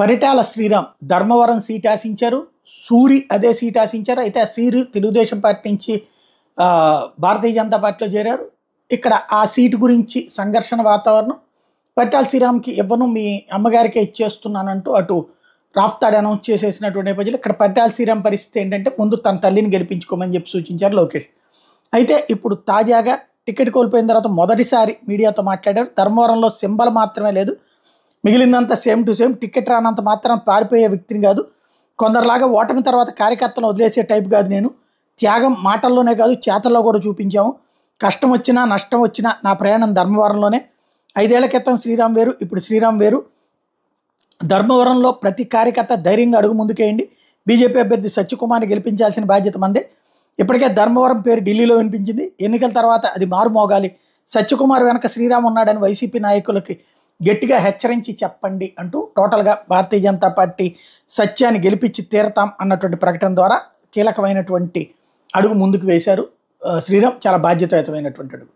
Paritala Sriram Dharmavaram seat ఆశించారు సూరి అదే seat ఆశించారు అయితే ఆ సీరు తెలుగుదేశం పార్టీ నుంచి భారతీయ జనతా పార్టీలో చేరారు ఇక్కడ ఆ సీటు గురించి సంఘర్షణ వాతావరణం పరిటాల శ్రీరామ్కి ఇవ్వను మీ అమ్మగారికే ఇచ్చేస్తున్నానంటూ అటు రాఫ్తాడ్ అనౌన్స్ చేసేసినటువంటి నేపథ్యంలో ఇక్కడ పరిటాల శ్రీరామ్ పరిస్థితి ఏంటంటే ముందు తన తల్లిని గెలిపించుకోమని చెప్పి సూచించారు లోకేష్ అయితే ఇప్పుడు తాజాగా టికెట్ కోల్పోయిన తర్వాత మొదటిసారి మీడియాతో మాట్లాడారు ధర్మవరంలో సింబల్ మాత్రమే లేదు మిగిలిందంతా సేమ్ టు సేమ్ టికెట్ రానంత మాత్రం పారిపోయే వ్యక్తిని కాదు కొందరిలాగా ఓటమి తర్వాత కార్యకర్తలు వదిలేసే టైప్ కాదు నేను త్యాగం మాటల్లోనే కాదు చేతల్లో కూడా చూపించాము కష్టం వచ్చినా నష్టం వచ్చినా నా ప్రయాణం ధర్మవరంలోనే ఐదేళ్ల క్రితం శ్రీరామ్ వేరు ఇప్పుడు శ్రీరామ్ వేరు ధర్మవరంలో ప్రతి కార్యకర్త ధైర్యంగా అడుగు ముందుకేయండి బీజేపీ అభ్యర్థి సత్యకుమార్ని గెలిపించాల్సిన బాధ్యత మందే ఇప్పటికే ధర్మవరం పేరు ఢిల్లీలో వినిపించింది ఎన్నికల తర్వాత అది మారుమోగాలి సత్యకుమార్ వెనక శ్రీరామ్ ఉన్నాడని వైసీపీ నాయకులకి గట్టిగా హెచ్చరించి చెప్పండి అంటూ టోటల్గా భారతీయ జనతా పార్టీ సత్యాన్ని గెలిపించి తీరతాం అన్నటువంటి ప్రకటన ద్వారా కీలకమైనటువంటి అడుగు ముందుకు వేశారు శ్రీరామ్ చాలా బాధ్యతాయుతమైనటువంటి అడుగు